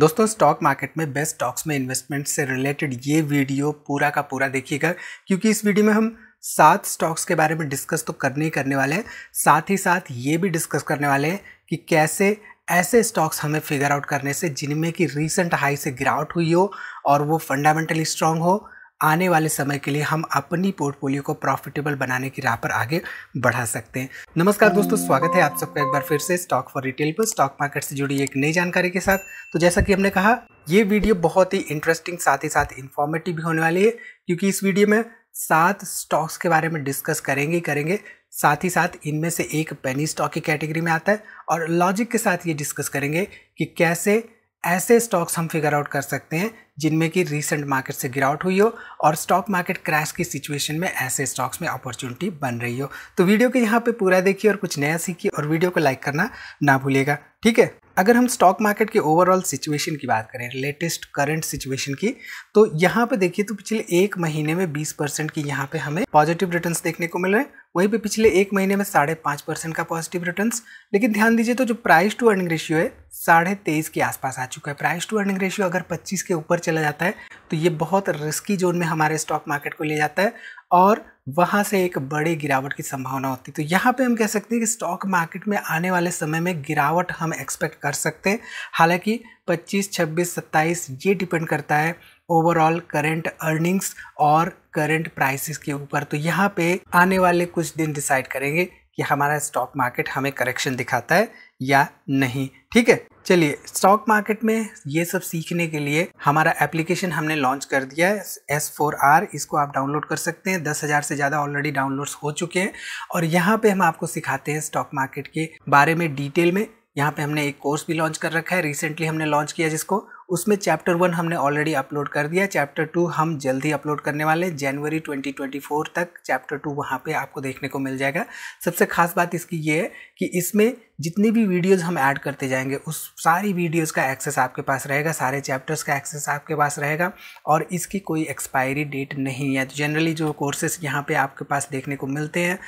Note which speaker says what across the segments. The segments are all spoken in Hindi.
Speaker 1: दोस्तों स्टॉक मार्केट में बेस्ट स्टॉक्स में इन्वेस्टमेंट से रिलेटेड ये वीडियो पूरा का पूरा देखिएगा क्योंकि इस वीडियो में हम सात स्टॉक्स के बारे में डिस्कस तो करने ही करने वाले हैं साथ ही साथ ये भी डिस्कस करने वाले हैं कि कैसे ऐसे स्टॉक्स हमें फिगर आउट करने से जिनमें कि रीसेंट हाई से गिरावट हुई हो और वो फंडामेंटली स्ट्रांग हो आने वाले समय के लिए हम अपनी पोर्टफोलियो को प्रॉफिटेबल बनाने की राह पर आगे बढ़ा सकते हैं नमस्कार दोस्तों स्वागत है आप सबका एक बार फिर से स्टॉक फॉर रिटेल पर स्टॉक मार्केट से जुड़ी एक नई जानकारी के साथ तो जैसा कि हमने कहा ये वीडियो बहुत ही इंटरेस्टिंग साथ ही साथ इन्फॉर्मेटिव भी होने वाली है क्योंकि इस वीडियो में सात स्टॉक्स के बारे में डिस्कस करेंगे करेंगे साथ ही साथ इनमें से एक पेनी स्टॉक की कैटेगरी में आता है और लॉजिक के साथ ये डिस्कस करेंगे कि कैसे ऐसे स्टॉक्स हम फिगर आउट कर सकते हैं जिनमें कि रीसेंट मार्केट से गिरावट हुई हो और स्टॉक मार्केट क्रैश की सिचुएशन में ऐसे स्टॉक्स में अपॉर्चुनिटी बन रही हो तो वीडियो के यहाँ पे पूरा देखिए और कुछ नया सीखिए और वीडियो को लाइक करना ना भूलेगा ठीक है अगर हम स्टॉक मार्केट के ओवरऑल सिचुएशन की बात करें लेटेस्ट करंट सिचुएशन की तो यहाँ पे देखिए तो पिछले एक महीने में 20 परसेंट की यहाँ पे हमें पॉजिटिव रिटर्न्स देखने को मिल रहे हैं वहीं पे पिछले एक महीने में साढ़े पाँच परसेंट का पॉजिटिव रिटर्न्स लेकिन ध्यान दीजिए तो जो प्राइस टू अर्निंग रेशियो है साढ़े तेईस के आसपास आ चुका है प्राइस टू अर्निंग रेशियो अगर पच्चीस के ऊपर चला जाता है तो ये बहुत रिस्की जोन में हमारे स्टॉक मार्केट को ले जाता है और वहाँ से एक बड़ी गिरावट की संभावना होती है तो यहाँ पे हम कह सकते हैं कि स्टॉक मार्केट में आने वाले समय में गिरावट हम एक्सपेक्ट कर सकते हैं हालांकि 25, 26, 27 ये डिपेंड करता है ओवरऑल करेंट अर्निंग्स और करेंट प्राइसेस के ऊपर तो यहाँ पे आने वाले कुछ दिन डिसाइड करेंगे कि हमारा स्टॉक मार्केट हमें करेक्शन दिखाता है या नहीं ठीक है चलिए स्टॉक मार्केट में ये सब सीखने के लिए हमारा एप्लीकेशन हमने लॉन्च कर दिया है एस फोर आर इसको आप डाउनलोड कर सकते हैं दस हज़ार से ज़्यादा ऑलरेडी डाउनलोड्स हो चुके हैं और यहाँ पे हम आपको सिखाते हैं स्टॉक मार्केट के बारे में डिटेल में यहाँ पे हमने एक कोर्स भी लॉन्च कर रखा है रिसेंटली हमने लॉन्च किया जिसको उसमें चैप्टर वन हमने ऑलरेडी अपलोड कर दिया चैप्टर टू हम जल्दी अपलोड करने वाले हैं जनवरी 2024 तक चैप्टर टू वहाँ पे आपको देखने को मिल जाएगा सबसे खास बात इसकी ये है कि इसमें जितनी भी वीडियोस हम ऐड करते जाएंगे उस सारी वीडियोस का एक्सेस आपके पास रहेगा सारे चैप्टर्स का एक्सेस आपके पास रहेगा और इसकी कोई एक्सपायरी डेट नहीं है तो जनरली जो कोर्सेस यहाँ पे आपके पास देखने को मिलते हैं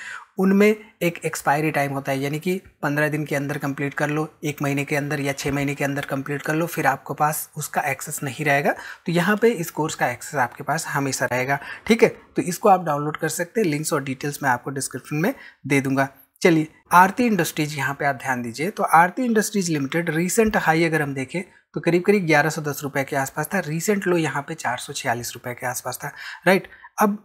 Speaker 1: उनमें एक एक्सपायरी टाइम होता है यानी कि पंद्रह दिन के अंदर कंप्लीट कर लो एक महीने के अंदर या छः महीने के अंदर कंप्लीट कर लो फिर आपके पास उसका एक्सेस नहीं रहेगा तो यहाँ पे इस कोर्स का एक्सेस आपके पास हमेशा रहेगा ठीक है तो इसको आप डाउनलोड कर सकते हैं लिंक्स और डिटेल्स मैं आपको डिस्क्रिप्शन में दे दूंगा चलिए आरती इंडस्ट्रीज यहाँ पे आप ध्यान दीजिए तो Aarti industries limited recent high अगर हम देखें तो करीब करीब ग्यारह सौ दस रुपये के आसपास था रीसेंट लो यहाँ पे चार सौ छियालीस रुपये के आसपास था राइट अब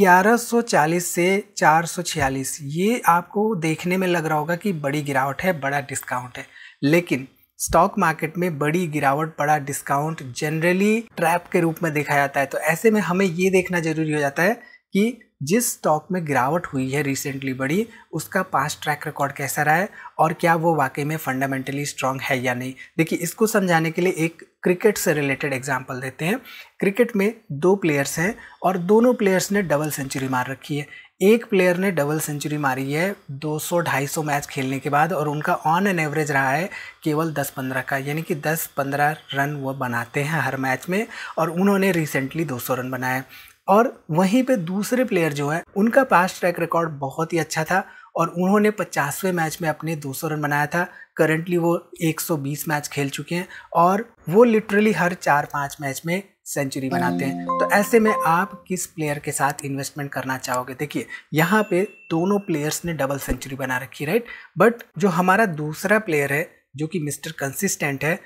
Speaker 1: 1140 से 446 ये आपको देखने में लग रहा होगा कि बड़ी गिरावट है बड़ा डिस्काउंट है लेकिन स्टॉक मार्केट में बड़ी गिरावट बड़ा डिस्काउंट जनरली ट्रैप के रूप में देखा जाता है तो ऐसे में हमें ये देखना जरूरी हो जाता है कि जिस स्टॉक में गिरावट हुई है रिसेंटली बड़ी उसका पास ट्रैक रिकॉर्ड कैसा रहा है और क्या वो वाकई में फंडामेंटली स्ट्रांग है या नहीं देखिए इसको समझाने के लिए एक क्रिकेट से रिलेटेड एग्जांपल देते हैं क्रिकेट में दो प्लेयर्स हैं और दोनों प्लेयर्स ने डबल सेंचुरी मार रखी है एक प्लेयर ने डबल सेंचुरी मारी है 200-250 मैच खेलने के बाद और उनका ऑन एन एवरेज रहा है केवल 10-15 का यानी कि 10-15 रन वो बनाते हैं हर मैच में और उन्होंने रिसेंटली 200 रन बनाए और वहीं पे दूसरे प्लेयर जो है उनका पास ट्रैक रिकॉर्ड बहुत ही अच्छा था और उन्होंने पचासवें मैच में अपने 200 रन बनाया था करंटली वो 120 मैच खेल चुके हैं और वो लिटरली हर चार पाँच मैच में सेंचुरी बनाते हैं तो ऐसे में आप किस प्लेयर के साथ इन्वेस्टमेंट करना चाहोगे देखिए यहाँ पे दोनों प्लेयर्स ने डबल सेंचुरी बना रखी राइट बट जो हमारा दूसरा प्लेयर है जो कि मिस्टर कंसिस्टेंट है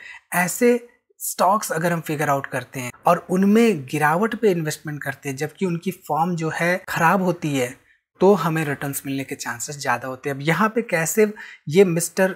Speaker 1: ऐसे स्टॉक्स अगर हम फिगर आउट करते हैं और उनमें गिरावट पे इन्वेस्टमेंट करते हैं जबकि उनकी फॉर्म जो है खराब होती है तो हमें रिटर्न मिलने के चांसेस ज़्यादा होते हैं अब यहाँ पे कैसे ये मिस्टर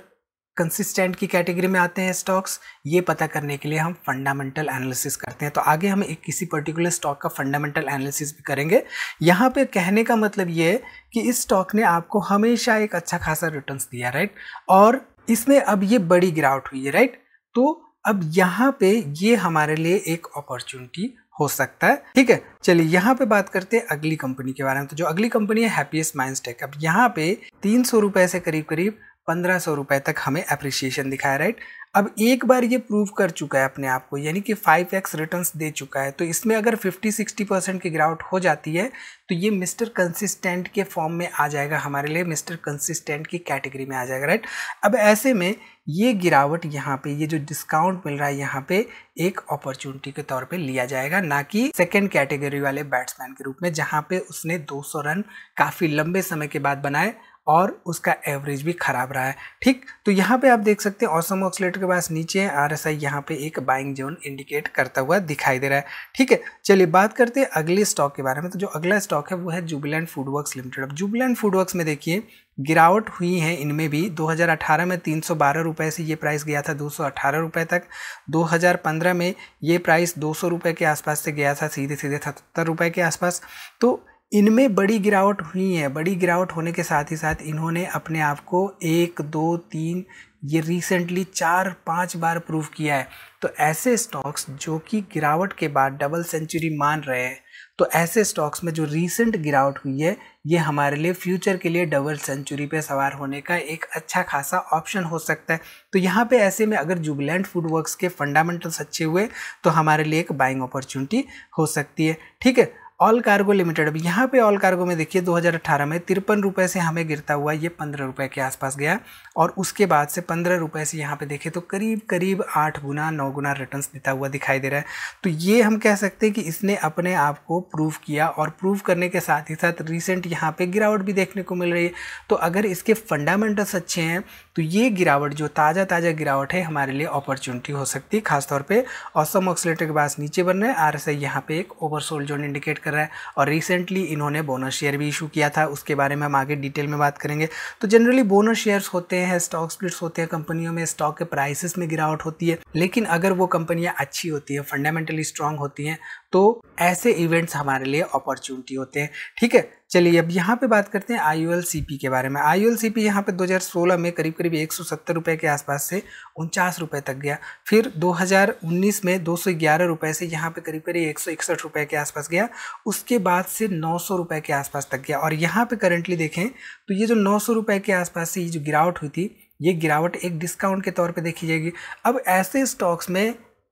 Speaker 1: कंसिस्टेंट की कैटेगरी में आते हैं स्टॉक्स ये पता करने के लिए हम फंडामेंटल एनालिसिस करते हैं तो आगे हम एक किसी पर्टिकुलर स्टॉक का फंडामेंटल एनालिसिस भी करेंगे यहाँ पे कहने का मतलब ये है कि इस स्टॉक ने आपको हमेशा एक अच्छा खासा रिटर्न्स दिया राइट और इसमें अब ये बड़ी गिरावट हुई है राइट तो अब यहाँ पे ये हमारे लिए एक अपॉर्चुनिटी हो सकता है ठीक है चलिए यहाँ पे बात करते हैं अगली कंपनी के बारे में तो जो अगली कंपनी है हैप्पीएस्ट माइंड टेक अब यहाँ पे तीन सौ रुपए से करीब करीब पंद्रह सौ रुपये तक हमें अप्रिसिएशन दिखाया राइट अब एक बार ये प्रूव कर चुका है अपने आप को यानी कि फाइव एक्स रिटर्न दे चुका है तो इसमें अगर फिफ्टी सिक्सटी परसेंट की गिरावट हो जाती है तो ये मिस्टर कंसिस्टेंट के फॉर्म में आ जाएगा हमारे लिए मिस्टर कंसिस्टेंट की कैटेगरी में आ जाएगा राइट अब ऐसे में ये गिरावट यहाँ पे ये जो डिस्काउंट मिल रहा है यहाँ पे एक अपॉर्चुनिटी के तौर पे लिया जाएगा ना कि सेकंड कैटेगरी वाले बैट्समैन के रूप में जहाँ पे उसने 200 रन काफ़ी लंबे समय के बाद बनाए और उसका एवरेज भी ख़राब रहा है ठीक तो यहाँ पे आप देख सकते हैं ऑसम ऑक्सलेट के पास नीचे आर एस आई यहाँ पे एक बाइंग जोन इंडिकेट करता हुआ दिखाई दे रहा है ठीक है चलिए बात करते हैं अगले स्टॉक के बारे में तो जो अगला स्टॉक है वो है जुबिलैंड फूडवर्क्स लिमिटेड अब जुबिलैंड फूडवर्क्स में देखिए गिरावट हुई है इनमें भी 2018 में तीन रुपए से ये प्राइस गया था दो रुपए तक 2015 में ये प्राइस दो रुपए के आसपास से गया था सीधे सीधे सत्तर रुपए के आसपास तो इनमें बड़ी गिरावट हुई है बड़ी गिरावट होने के साथ ही साथ इन्होंने अपने आप को एक दो तीन ये रिसेंटली चार पाँच बार प्रूव किया है तो ऐसे स्टॉक्स जो कि गिरावट के बाद डबल सेंचुरी मान रहे हैं तो ऐसे स्टॉक्स में जो रीसेंट गिरावट हुई है ये हमारे लिए फ्यूचर के लिए डबल सेंचुरी पे सवार होने का एक अच्छा खासा ऑप्शन हो सकता है तो यहाँ पे ऐसे में अगर जुबलैंड फूड वर्क्स के फंडामेंटल्स अच्छे हुए तो हमारे लिए एक बाइंग अपॉर्चुनिटी हो सकती है ठीक है ऑल कार्गो लिमिटेड अब यहाँ पे ऑल कार्गो में देखिए 2018 में तिरपन रुपये से हमें गिरता हुआ ये पंद्रह रुपये के आसपास गया और उसके बाद से पंद्रह रुपये से यहाँ पे देखिए तो करीब करीब आठ गुना नौ गुना रिटर्न्स देता हुआ दिखाई दे रहा है तो ये हम कह सकते हैं कि इसने अपने आप को प्रूव किया और प्रूव करने के साथ ही साथ रिसेंट यहाँ पर गिरावट भी देखने को मिल रही है तो अगर इसके फंडामेंटल्स अच्छे हैं तो ये गिरावट जो ताज़ा ताज़ा गिरावट है हमारे लिए अपॉर्चुनिटी हो सकती है खासतौर पर औसम ऑक्सीटर के पास नीचे बन रहे हैं आर एस आई यहाँ पे एक ओवरसोल्ड जोन इंडिकेट कर कर रहा है और रिसेंटली इन्होंने बोनस शेयर भी इशू किया था उसके बारे में हम आगे डिटेल में बात करेंगे तो जनरली बोनस शेयर्स होते हैं स्टॉक स्प्लिट्स होते हैं कंपनियों में स्टॉक के प्राइसेस में गिरावट होती है लेकिन अगर वो कंपनियाँ अच्छी होती है फंडामेंटली स्ट्रांग होती हैं तो ऐसे इवेंट्स हमारे लिए अपॉर्चुनिटी होते हैं ठीक है चलिए अब यहाँ पे बात करते हैं I U L C P के बारे में I U L C P यहाँ पे सोलह में करीब करीब एक सौ सत्तर रुपये के आसपास से उनचास रुपये तक गया फिर दो हज़ार उन्नीस में दो सौ ग्यारह रुपये से यहाँ पे करीब करीब एक सौ इकसठ रुपये के आसपास गया उसके बाद से नौ सौ रुपये के आसपास तक गया और यहाँ पे करंटली देखें तो ये जो नौ सौ रुपये के आसपास से ये जो गिरावट हुई थी ये गिरावट एक डिस्काउंट के तौर पे देखी जाएगी अब ऐसे स्टॉक्स में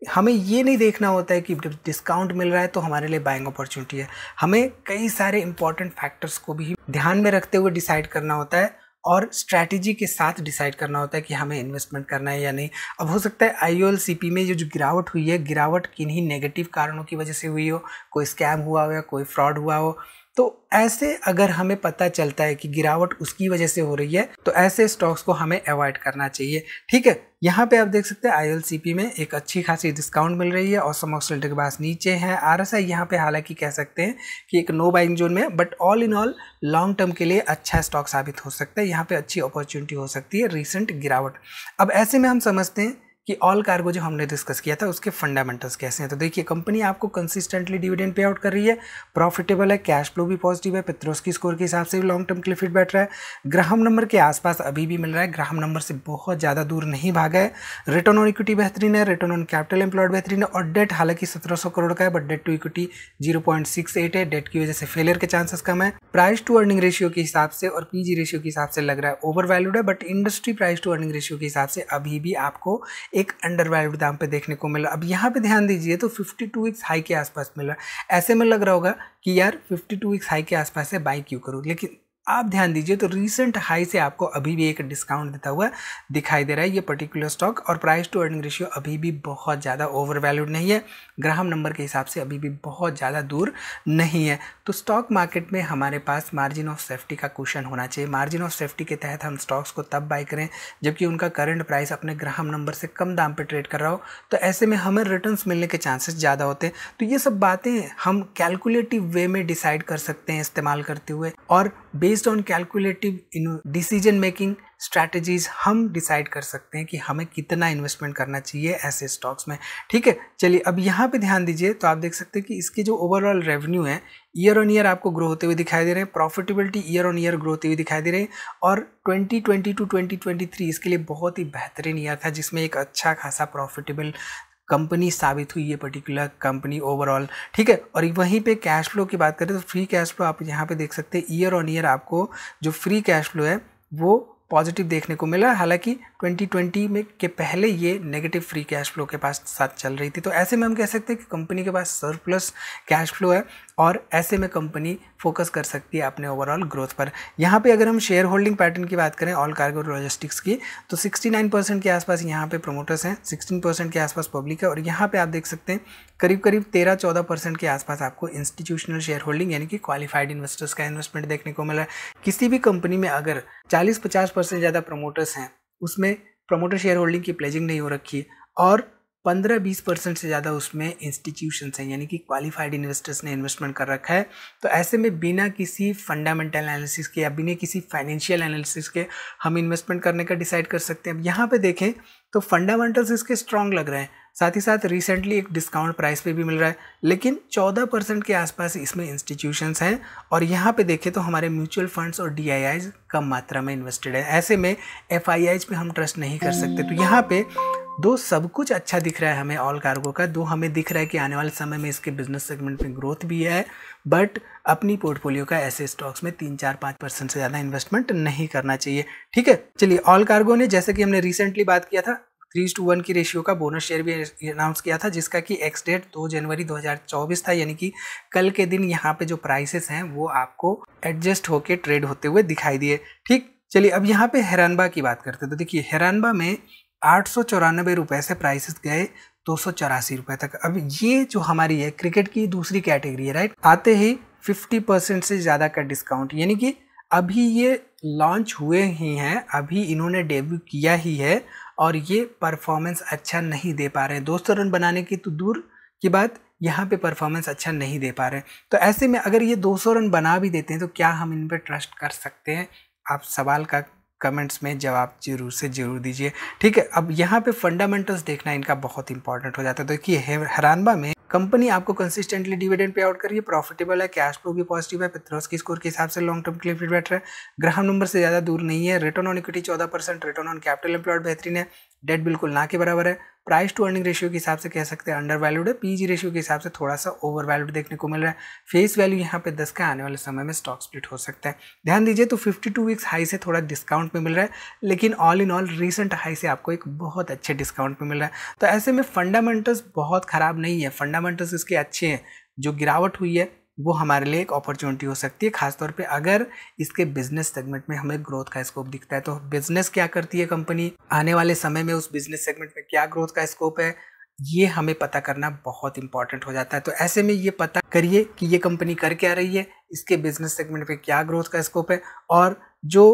Speaker 1: हमें ये नहीं देखना होता है कि डिस्काउंट मिल रहा है तो हमारे लिए बाइंग अपॉर्चुनिटी है हमें कई सारे इंपॉर्टेंट फैक्टर्स को भी ध्यान में रखते हुए डिसाइड करना होता है और स्ट्रैटेजी के साथ डिसाइड करना होता है कि हमें इन्वेस्टमेंट करना है या नहीं अब हो सकता है आई एल सी पी में जो जो गिरावट हुई है गिरावट किन्हीं नेगेटिव कारणों की वजह से हुई हो कोई स्कैम हुआ हो या कोई फ्रॉड हुआ हो तो ऐसे अगर हमें पता चलता है कि गिरावट उसकी वजह से हो रही है तो ऐसे स्टॉक्स को हमें अवॉइड करना चाहिए ठीक है यहाँ पे आप देख सकते हैं आईएलसीपी में एक अच्छी खासी डिस्काउंट मिल रही है और समोक्सल्टर के पास नीचे है आरएसआई यहाँ पे हालांकि कह सकते हैं कि एक नो बाइंग जोन में but all in all long term के लिए अच्छा स्टॉक साबित हो सकता है यहाँ पर अच्छी अपॉर्चुनिटी हो सकती है रिसेंट गिरावट अब ऐसे में हम समझते हैं कि ऑल कार्गो जो हमने डिस्कस किया था उसके फंडामेंटल्स कैसे हैं तो देखिए कंपनी आपको कंसिस्टेंटली डिविडेंड पे आउट कर रही है प्रॉफिटेबल है कैश फ्लो भी पॉजिटिव है की स्कोर के हिसाब से भी लॉन्ग टर्म के लिए फिट बैठ रहा है ग्राहम नंबर के आसपास अभी भी मिल रहा है ग्राहम नंबर से बहुत ज़्यादा दूर नहीं भागा है रिटर्न ऑन इक्विटी बेहतरीन है रिटर्न ऑन कैपिटल एम्प्लॉयड बेहतरीन है और डेट हालांकि सत्रह करोड़ का है but debt to equity zero है डेट की वजह से फेलियर के चांसेस कम है प्राइस टू अर्निंग रेशियो के हिसाब से और पी रेशियो के हिसाब से लग रहा है ओवर वैल्यूड है but industry price to earning ratio के हिसाब से अभी भी आपको एक अंडर वैल्यूड दाम पे देखने को मिला अब यहाँ पे ध्यान दीजिए तो 52 वीक्स हाई के आसपास मिला ऐसे में लग रहा होगा कि यार 52 वीक्स हाई के आसपास से बाई क्यों करूँ लेकिन आप ध्यान दीजिए तो रीसेंट हाई से आपको अभी भी एक डिस्काउंट देता हुआ दिखाई दे रहा है ये पर्टिकुलर स्टॉक और प्राइस टू अर्निंग रेशियो अभी भी बहुत ज़्यादा ओवर वैल्यूड नहीं है ग्राहम नंबर के हिसाब से अभी भी बहुत ज़्यादा दूर नहीं है तो स्टॉक मार्केट में हमारे पास मार्जिन ऑफ सेफ्टी का क्वेश्चन होना चाहिए मार्जिन ऑफ सेफ्टी के तहत हम स्टॉक्स को तब बाई करें जबकि उनका करंट प्राइस अपने ग्राहम नंबर से कम दाम पर ट्रेड कर रहा हो तो ऐसे में हमें रिटर्न मिलने के चांसेस ज़्यादा होते हैं तो ये सब बातें हम कैलकुलेटिव वे में डिसाइड कर सकते हैं इस्तेमाल करते हुए और based on calculative decision making strategies हम डिसाइड कर सकते हैं कि हमें कितना इन्वेस्टमेंट करना चाहिए ऐसे स्टॉक्स में ठीक है चलिए अब यहाँ पे ध्यान दीजिए तो आप देख सकते हैं कि इसकी जो ओवरऑल रेवेन्यू है ईयर ऑन ईयर आपको ग्रो होते हुए दिखाई दे रहे हैं profitability year on year grow होते हुए दिखाई दे रहे हैं और 2020 टू 2023 इसके लिए बहुत ही बेहतरीन ईयर था जिसमें एक अच्छा खासा प्रॉफिटेबल कंपनी साबित हुई ये पर्टिकुलर कंपनी ओवरऑल ठीक है और वहीं पे कैश फ्लो की बात करें तो फ्री कैश फ्लो आप यहाँ पे देख सकते हैं ईयर ऑन ईयर आपको जो फ्री कैश फ्लो है वो पॉजिटिव देखने को मिला हालांकि 2020 में के पहले ये नेगेटिव फ्री कैश फ्लो के पास साथ चल रही थी तो ऐसे में हम कह सकते हैं कि कंपनी के पास सरप्लस कैश फ्लो है और ऐसे में कंपनी फोकस कर सकती है अपने ओवरऑल ग्रोथ पर यहाँ पे अगर हम शेयर होल्डिंग पैटर्न की बात करें ऑल कार्गो लॉजिस्टिक्स की तो 69 परसेंट के आसपास यहाँ पे प्रमोटर्स हैं 16 परसेंट के आसपास पब्लिक है और यहाँ पे आप देख सकते हैं करीब करीब 13-14 परसेंट के आसपास आपको इंस्टीट्यूशनल शेयर होल्डिंग यानी कि क्वालिफाइड इन्वेस्टर्स का इन्वेस्टमेंट देखने को मिला किसी भी कंपनी में अगर चालीस पचास ज़्यादा प्रमोटर्स हैं उसमें प्रमोटर शेयर होल्डिंग की प्लेजिंग नहीं हो रखी और पंद्रह बीस परसेंट से ज़्यादा उसमें इंस्टीट्यूशंस हैं यानी कि क्वालिफाइड इन्वेस्टर्स ने इन्वेस्टमेंट कर रखा है तो ऐसे में बिना किसी फंडामेंटल एनालिसिस के या बिना किसी फाइनेंशियल एनालिसिस के हम इन्वेस्टमेंट करने का डिसाइड कर सकते हैं अब यहाँ पे देखें तो फंडामेंटल्स इसके स्ट्रांग लग रहे हैं साथ ही साथ रिसेंटली एक डिस्काउंट प्राइस पे भी मिल रहा है लेकिन 14 परसेंट के आसपास इसमें इंस्टीट्यूशंस हैं और यहाँ पे देखें तो हमारे म्यूचुअल फंड्स और डी कम मात्रा में इन्वेस्टेड है ऐसे में एफ पे हम ट्रस्ट नहीं कर सकते तो यहाँ पे दो सब कुछ अच्छा दिख रहा है हमें ऑल कार्गो का दो हमें दिख रहा है कि आने वाले समय में इसके बिजनेस सेगमेंट में ग्रोथ भी है बट अपनी पोर्टफोलियो का ऐसे स्टॉक्स में तीन चार पाँच परसेंट से ज़्यादा इन्वेस्टमेंट नहीं करना चाहिए ठीक है चलिए ऑल कार्गो ने जैसे कि हमने रिसेंटली बात किया था थ्री टू वन की रेशियो का बोनस शेयर भी अनाउंस किया था जिसका कि एक्स डेट दो जनवरी 2024 था यानी कि कल के दिन यहाँ पे जो प्राइसेस हैं वो आपको एडजस्ट होके ट्रेड होते हुए दिखाई दिए ठीक चलिए अब यहाँ पे हैरानबा की बात करते हैं तो देखिए हैरानबा में आठ सौ चौरानबे रुपये से प्राइसेस गए दो सौ चौरासी रुपये तक अब ये जो हमारी है क्रिकेट की दूसरी कैटेगरी है राइट आते ही फिफ्टी परसेंट से ज़्यादा का डिस्काउंट यानी कि अभी ये लॉन्च हुए ही हैं अभी इन्होंने डेब्यू किया ही है और ये परफॉर्मेंस अच्छा नहीं दे पा रहे हैं दो सौ रन बनाने की तो दूर की बात यहाँ पे परफॉर्मेंस अच्छा नहीं दे पा रहे तो ऐसे में अगर ये 200 रन बना भी देते हैं तो क्या हम इन पर ट्रस्ट कर सकते हैं आप सवाल का कमेंट्स में जवाब जरूर से ज़रूर दीजिए ठीक है अब यहाँ पे फंडामेंटल्स देखना इनका बहुत इंपॉर्टेंट हो जाता है देखिए हरानबा में कंपनी आपको कंसिस्टेंटली डिविडेंड पे आउट करिए प्रॉफिटेबल है कैश फ्लो भी पॉजिटिव है पेट्रोस की स्कोर के हिसाब से लॉन्ग टर्म के लिए फिट बैठ रहा है ग्राहक नंबर से ज़्यादा दूर नहीं है रिटर्न ऑन इक्विटी चौदह percent return on capital employed बेहतरीन है डेट बिल्कुल ना के बराबर है प्राइस टू अर्निंग रेशियो के हिसाब से कह सकते हैं अंडर वैल्यूड है पीजी रेशियो के हिसाब से थोड़ा सा ओवर वैल्यूड देखने को मिल रहा है फेस वैल्यू यहाँ पे 10 का आने वाले समय में स्टॉक स्प्लिट हो सकता है ध्यान दीजिए तो 52 वीक्स हाई से थोड़ा डिस्काउंट में मिल रहा है लेकिन all in all recent high से आपको एक बहुत अच्छे डिस्काउंट में मिल रहा है तो ऐसे में फंडामेंटल्स बहुत ख़राब नहीं है फंडामेंटल्स इसके अच्छे हैं जो गिरावट हुई है वो हमारे लिए एक अपॉर्चुनिटी हो सकती है खासतौर पे अगर इसके बिजनेस सेगमेंट में हमें ग्रोथ का स्कोप दिखता है तो बिजनेस क्या करती है कंपनी आने वाले समय में उस बिजनेस सेगमेंट में क्या ग्रोथ का स्कोप है ये हमें पता करना बहुत इंपॉर्टेंट हो जाता है तो ऐसे में ये पता करिए कि ये कंपनी कर क्या रही है इसके बिजनेस सेगमेंट पे क्या ग्रोथ का स्कोप है और जो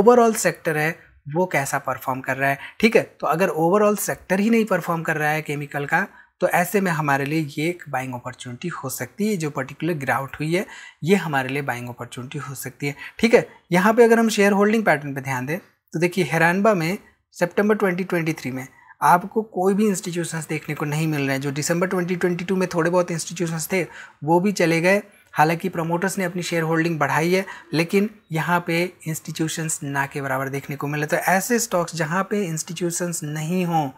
Speaker 1: ओवरऑल सेक्टर है वो कैसा परफॉर्म कर रहा है ठीक है तो अगर ओवरऑल सेक्टर ही नहीं परफॉर्म कर रहा है केमिकल का तो ऐसे में हमारे लिए ये एक बाइंग अपॉर्चुनिटी हो सकती है जो पर्टिकुलर ग्राउट हुई है ये हमारे लिए बाइंग अपॉर्चुनिटी हो सकती है ठीक है यहाँ पे अगर हम शेयर होल्डिंग पैटर्न पे ध्यान दें तो देखिए हेरानबा में सितंबर 2023 में आपको कोई भी इंस्टीट्यूशन देखने को नहीं मिल रहे हैं जो दिसंबर ट्वेंटी में थोड़े बहुत इंस्टीट्यूशंस थे वो भी चले गए हालांकि प्रमोटर्स ने अपनी शेयर होल्डिंग बढ़ाई है लेकिन यहाँ पे इंस्टीट्यूशंस ना के बराबर देखने को मिले तो ऐसे स्टॉक्स जहाँ पे इंस्टीट्यूशंस नहीं हों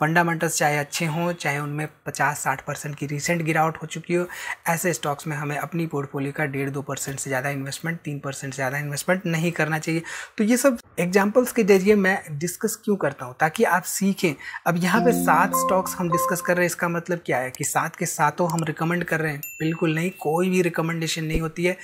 Speaker 1: फंडामेंटल्स चाहे अच्छे हों चाहे उनमें पचास साठ परसेंट की रिसेंट गिरावट हो चुकी हो ऐसे स्टॉक्स में हमें अपनी पोर्टफोलियो का डेढ़ दो परसेंट से ज़्यादा इन्वेस्टमेंट तीन परसेंट से ज़्यादा इन्वेस्टमेंट नहीं करना चाहिए तो ये सब एग्जाम्पल्स के जरिए मैं डिस्कस क्यों करता हूँ ताकि आप सीखें अब यहाँ पर सात स्टॉक्स हम डिस्कस कर रहे हैं इसका मतलब क्या है कि सात के सातों हम रिकमेंड कर रहे हैं बिल्कुल नहीं कोई भी रिकमेंडेशन नहीं होती है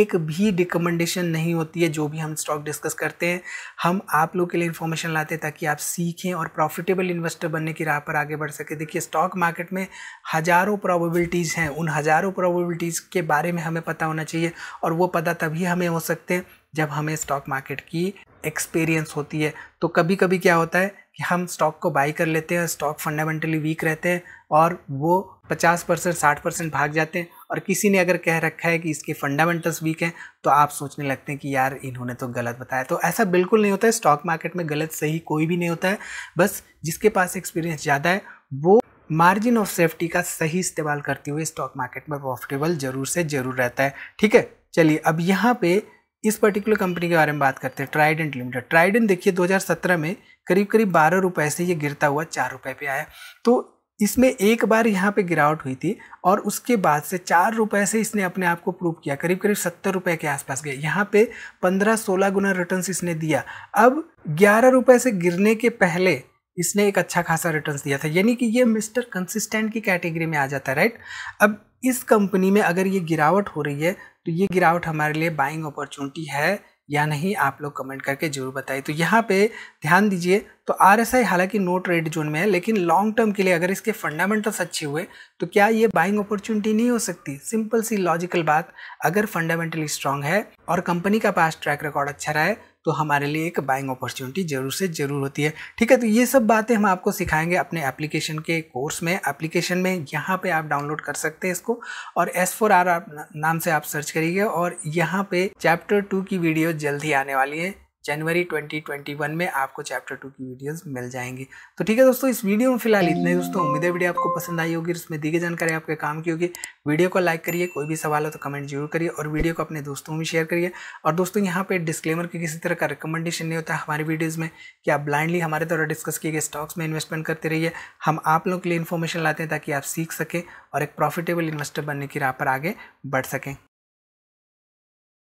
Speaker 1: एक भी रिकमेंडेशन नहीं होती है जो भी हम स्टॉक डिस्कस करते हैं हम आप लोग के लिए इन्फॉर्मेशन लाते हैं ताकि आप सीखें और प्रॉफिटेबल इन्वेस्टर बनने की राह पर आगे बढ़ सके देखिए स्टॉक मार्केट में हज़ारों प्रोबेबिलिटीज़ हैं उन हज़ारों प्रोबेबिलिटीज़ के बारे में हमें पता होना चाहिए और वो पता तभी हमें हो सकते हैं जब हमें स्टॉक मार्केट की एक्सपीरियंस होती है तो कभी कभी क्या होता है कि हम स्टॉक को बाई कर लेते हैं स्टॉक फंडामेंटली वीक रहते हैं और वो पचास परसेंट साठ परसेंट भाग जाते हैं और किसी ने अगर कह रखा है कि इसके फंडामेंटल्स वीक हैं तो आप सोचने लगते हैं कि यार इन्होंने तो गलत बताया तो ऐसा बिल्कुल नहीं होता है स्टॉक मार्केट में गलत सही कोई भी नहीं होता है बस जिसके पास एक्सपीरियंस ज़्यादा है वो मार्जिन ऑफ सेफ्टी का सही इस्तेमाल करते हुए स्टॉक मार्केट में प्रॉफिटेबल जरूर से जरूर रहता है ठीक है चलिए अब यहाँ पे इस पर्टिकुलर कंपनी के बारे में बात करते हैं ट्राइडेंट लिमिटेड ट्राइडेंट देखिए 2017 में करीब करीब बारह रुपये से ये गिरता हुआ चार रुपये पे आया तो इसमें एक बार यहाँ पे गिरावट हुई थी और उसके बाद से चार रुपये से इसने अपने आप को प्रूव किया करीब करीब सत्तर रुपये के आसपास गए यहाँ पे पंद्रह सोलह गुना रिटर्न इसने दिया अब ग्यारह रुपये से गिरने के पहले इसने एक अच्छा खासा रिटर्न दिया था यानी कि ये मिस्टर कंसिस्टेंट की कैटेगरी में आ जाता है राइट अब इस कंपनी में अगर ये गिरावट हो रही है तो ये गिरावट हमारे लिए बाइंग अपॉर्चुनिटी है या नहीं आप लोग कमेंट करके जरूर बताएं तो यहाँ पे ध्यान दीजिए तो आर एस आई हालांकि नो ट्रेड जोन में है लेकिन लॉन्ग टर्म के लिए अगर इसके फंडामेंटल्स अच्छे हुए तो क्या ये बाइंग अपॉर्चुनिटी नहीं हो सकती सिंपल सी लॉजिकल बात अगर फंडामेंटली स्ट्रांग है और कंपनी का पास ट्रैक रिकॉर्ड अच्छा रहा है तो हमारे लिए एक बाइंग अपॉर्चुनिटी ज़रूर से ज़रूर होती है ठीक है तो ये सब बातें हम आपको सिखाएंगे अपने एप्लीकेशन के कोर्स में एप्लीकेशन में यहाँ पे आप डाउनलोड कर सकते हैं इसको और एस फोर आर नाम से आप सर्च करिएगा और यहाँ पे चैप्टर टू की वीडियो जल्द ही आने वाली है जनवरी 2021 में आपको चैप्टर टू की वीडियोस मिल जाएंगी तो ठीक है दोस्तों इस वीडियो में फिलहाल इतने ही दोस्तों उम्मीद है वीडियो आपको पसंद आई होगी इसमें दी गई जानकारी आपके काम की होगी वीडियो को लाइक करिए कोई भी सवाल हो तो कमेंट जरूर करिए और वीडियो को अपने दोस्तों में शेयर करिए और दोस्तों यहाँ पर डिस्क्लेमर की किसी तरह का रिकमेंडेशन नहीं होता हमारी वीडियोज़ में कि आप ब्लाइंडली हमारे द्वारा डिस्कस किए गए स्टॉक्स में इन्वेस्टमेंट करते रहिए हम आप लोग के लिए इन्फॉर्मेशन लाते हैं ताकि आप सीख सकें और एक प्रॉफिटेबल इन्वेस्टर बनने की राह पर आगे बढ़ सकें